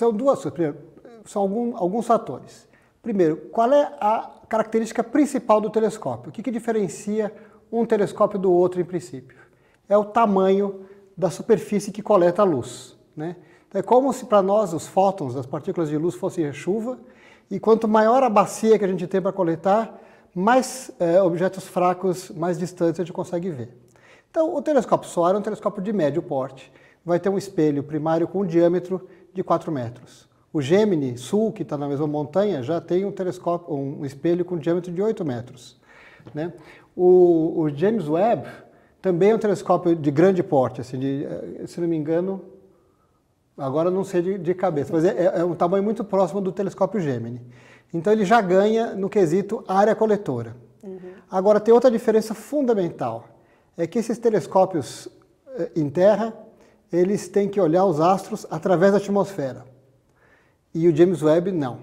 São duas coisas. Primeiro, são algum, alguns fatores. Primeiro, qual é a característica principal do telescópio? O que, que diferencia um telescópio do outro, em princípio? É o tamanho da superfície que coleta a luz. Né? Então, é como se para nós os fótons, as partículas de luz, fossem chuva, e quanto maior a bacia que a gente tem para coletar, mais é, objetos fracos, mais distantes a gente consegue ver. Então, o telescópio SOAR é um telescópio de médio porte, vai ter um espelho primário com um diâmetro de 4 metros. O Gemini Sul, que está na mesma montanha, já tem um, telescópio, um espelho com um diâmetro de 8 metros. Né? O, o, James Webb também é um telescópio de grande porte, assim, de, eh, se não me engano, agora não sei de, de cabeça, mas é, é, é um tamanho muito próximo do telescópio Gemini. Então ele já ganha no quesito área coletora. Uhum. Agora tem outra diferença fundamental, é que esses telescópios eh, em terra eles têm que olhar os astros através da atmosfera. E o James Webb não.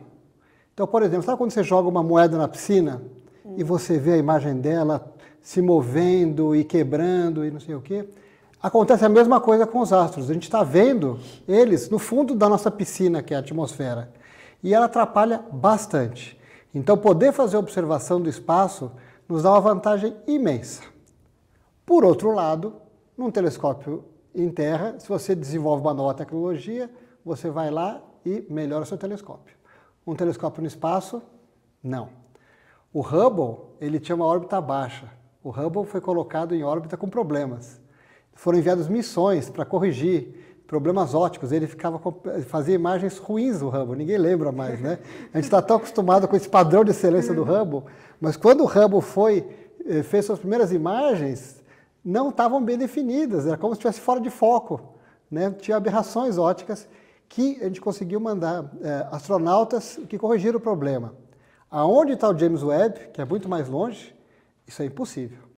Então, por exemplo, sabe quando você joga uma moeda na piscina hum. e você vê a imagem dela se movendo e quebrando e não sei o quê? Acontece a mesma coisa com os astros. A gente está vendo eles no fundo da nossa piscina, que é a atmosfera. E ela atrapalha bastante. Então, poder fazer observação do espaço nos dá uma vantagem imensa. Por outro lado, num telescópio em terra, se você desenvolve uma nova tecnologia, você vai lá e melhora seu telescópio. Um telescópio no espaço? Não. O Hubble, ele tinha uma órbita baixa. O Hubble foi colocado em órbita com problemas. Foram enviadas missões para corrigir problemas óticos. Ele ficava fazia imagens ruins do Hubble, ninguém lembra mais, né? A gente está tão acostumado com esse padrão de excelência do uhum. Hubble, mas quando o Hubble foi eh, fez suas primeiras imagens, não estavam bem definidas, era como se estivesse fora de foco. Né? Tinha aberrações óticas que a gente conseguiu mandar é, astronautas que corrigiram o problema. Aonde está o James Webb, que é muito mais longe, isso é impossível.